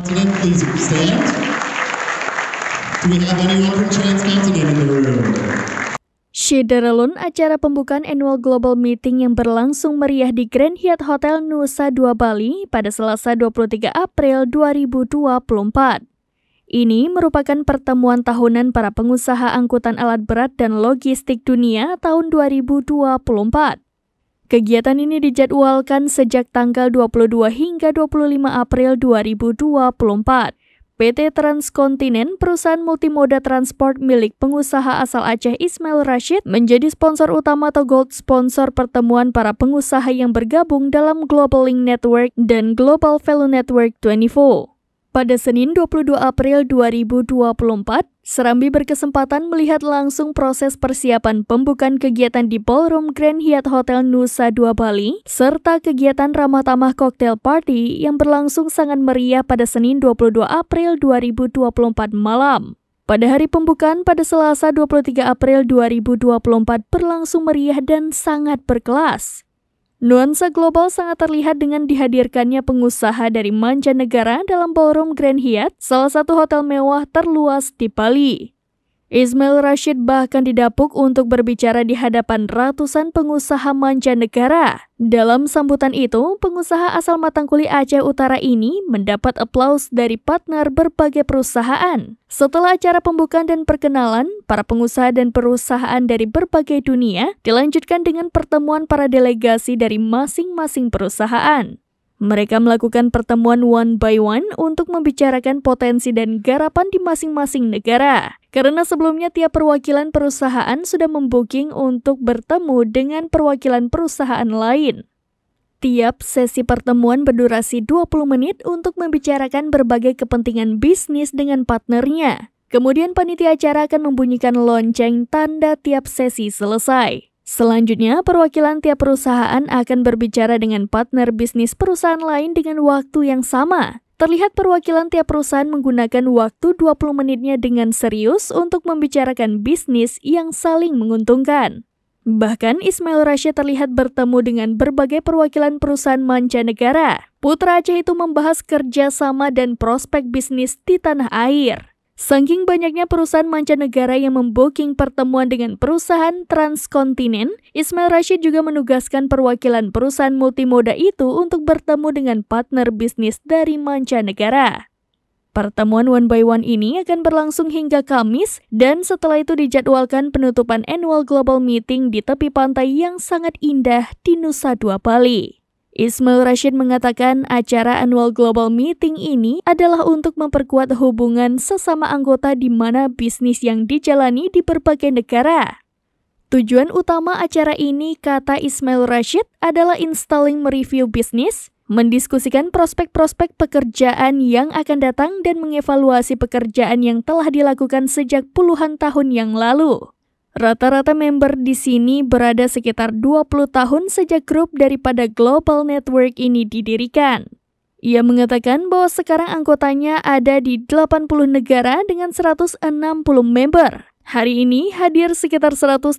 President, please stand. Do we have any Honourable Chance in the room? Shiderelun, acara pembukaan annual global meeting yang berlangsung meriah di Grand Hyatt Hotel Nusa Dua Bali pada Selasa 23 April 2024. Ini merupakan pertemuan tahunan para pengusaha angkutan alat berat dan logistik dunia tahun 2024. Kegiatan ini dijadwalkan sejak tanggal 22 hingga 25 April 2024. PT Transkontinen, perusahaan multimoda transport milik pengusaha asal Aceh Ismail Rashid, menjadi sponsor utama atau gold sponsor pertemuan para pengusaha yang bergabung dalam Global Link Network dan Global Value Network 24. Pada Senin 22 April 2024, Serambi berkesempatan melihat langsung proses persiapan pembukaan kegiatan di Ballroom Grand Hyatt Hotel Nusa Dua Bali, serta kegiatan ramah-tamah Cocktail Party yang berlangsung sangat meriah pada Senin 22 April 2024 malam. Pada hari pembukaan pada Selasa 23 April 2024 berlangsung meriah dan sangat berkelas. Nuansa global sangat terlihat dengan dihadirkannya pengusaha dari mancanegara dalam ballroom Grand Hyatt, salah satu hotel mewah terluas di Bali. Ismail Rashid bahkan didapuk untuk berbicara di hadapan ratusan pengusaha mancanegara. Dalam sambutan itu, pengusaha asal Matangkuli Aceh Utara ini mendapat aplaus dari partner berbagai perusahaan. Setelah acara pembukaan dan perkenalan, para pengusaha dan perusahaan dari berbagai dunia dilanjutkan dengan pertemuan para delegasi dari masing-masing perusahaan. Mereka melakukan pertemuan one by one untuk membicarakan potensi dan garapan di masing-masing negara. Karena sebelumnya tiap perwakilan perusahaan sudah membooking untuk bertemu dengan perwakilan perusahaan lain. Tiap sesi pertemuan berdurasi 20 menit untuk membicarakan berbagai kepentingan bisnis dengan partnernya. Kemudian panitia acara akan membunyikan lonceng tanda tiap sesi selesai. Selanjutnya, perwakilan tiap perusahaan akan berbicara dengan partner bisnis perusahaan lain dengan waktu yang sama. Terlihat perwakilan tiap perusahaan menggunakan waktu 20 menitnya dengan serius untuk membicarakan bisnis yang saling menguntungkan. Bahkan Ismail Rashid terlihat bertemu dengan berbagai perwakilan perusahaan mancanegara. Putra Aceh itu membahas kerjasama dan prospek bisnis di tanah air. Saking banyaknya perusahaan mancanegara yang memboking pertemuan dengan perusahaan transkontinen, Ismail Rashid juga menugaskan perwakilan perusahaan multimoda itu untuk bertemu dengan partner bisnis dari mancanegara. Pertemuan one by one ini akan berlangsung hingga Kamis dan setelah itu dijadwalkan penutupan annual global meeting di tepi pantai yang sangat indah di Nusa Dua Bali. Ismail Rashid mengatakan acara annual global meeting ini adalah untuk memperkuat hubungan sesama anggota di mana bisnis yang dijalani di berbagai negara. Tujuan utama acara ini, kata Ismail Rashid, adalah installing mereview bisnis, mendiskusikan prospek-prospek pekerjaan yang akan datang dan mengevaluasi pekerjaan yang telah dilakukan sejak puluhan tahun yang lalu. Rata-rata member di sini berada sekitar 20 tahun sejak grup daripada Global Network ini didirikan. Ia mengatakan bahwa sekarang anggotanya ada di 80 negara dengan 160 member. Hari ini hadir sekitar 139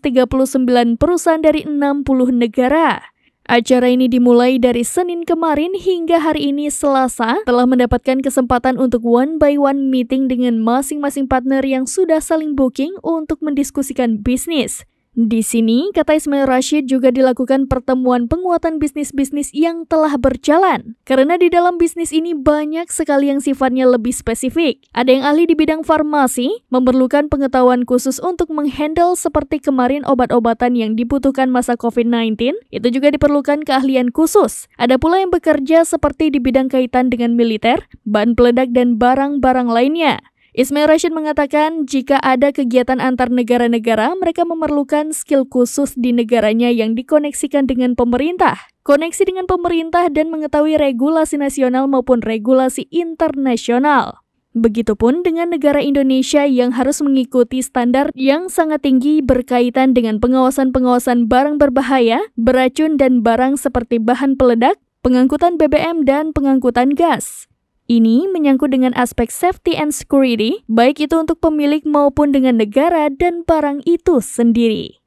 perusahaan dari 60 negara. Acara ini dimulai dari Senin kemarin hingga hari ini Selasa telah mendapatkan kesempatan untuk one by one meeting dengan masing-masing partner yang sudah saling booking untuk mendiskusikan bisnis. Di sini, kata Ismail Rashid juga dilakukan pertemuan penguatan bisnis-bisnis yang telah berjalan. Karena di dalam bisnis ini banyak sekali yang sifatnya lebih spesifik. Ada yang ahli di bidang farmasi, memerlukan pengetahuan khusus untuk menghandle seperti kemarin obat-obatan yang dibutuhkan masa COVID-19, itu juga diperlukan keahlian khusus. Ada pula yang bekerja seperti di bidang kaitan dengan militer, bahan peledak dan barang-barang lainnya. Ismail Rashid mengatakan jika ada kegiatan antar negara-negara, mereka memerlukan skill khusus di negaranya yang dikoneksikan dengan pemerintah. Koneksi dengan pemerintah dan mengetahui regulasi nasional maupun regulasi internasional. Begitupun dengan negara Indonesia yang harus mengikuti standar yang sangat tinggi berkaitan dengan pengawasan-pengawasan barang berbahaya, beracun dan barang seperti bahan peledak, pengangkutan BBM dan pengangkutan gas. Ini menyangkut dengan aspek safety and security, baik itu untuk pemilik maupun dengan negara dan barang itu sendiri.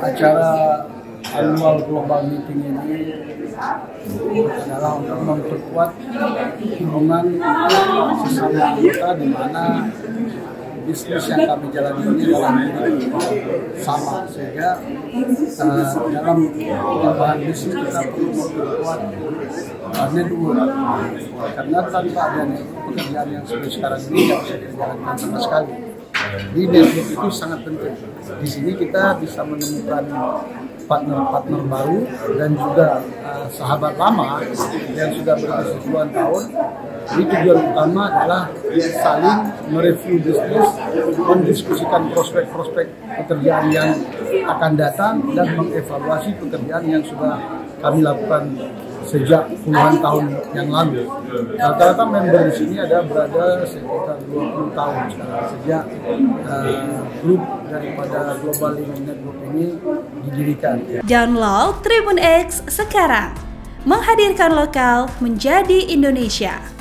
Acara annual global meeting ini adalah untuk memperkuat hubungan sesama anggota di mana bisnis yang kami jalani ini orang ini sama sehingga uh, dalam perubahan bisnis kita perlu memperkuat network karena tanpa ada pekerjaan yang seperti sekarang ini tidak bisa dijalankan sama sekali di network itu sangat penting di sini kita bisa menemukan partner-partner baru dan juga uh, sahabat lama yang sudah berusia puluhan tahun jadi tujuan utama adalah saling mereview bisnis, mendiskusikan prospek-prospek pekerjaan yang akan datang dan mengevaluasi pekerjaan yang sudah kami lakukan sejak puluhan tahun yang lalu. Rata-rata member di sini ada berada sekitar 20 tahun sekarang sejak uh, grup daripada Global Living Network ini didirikan. Download Tribun X sekarang menghadirkan lokal menjadi Indonesia.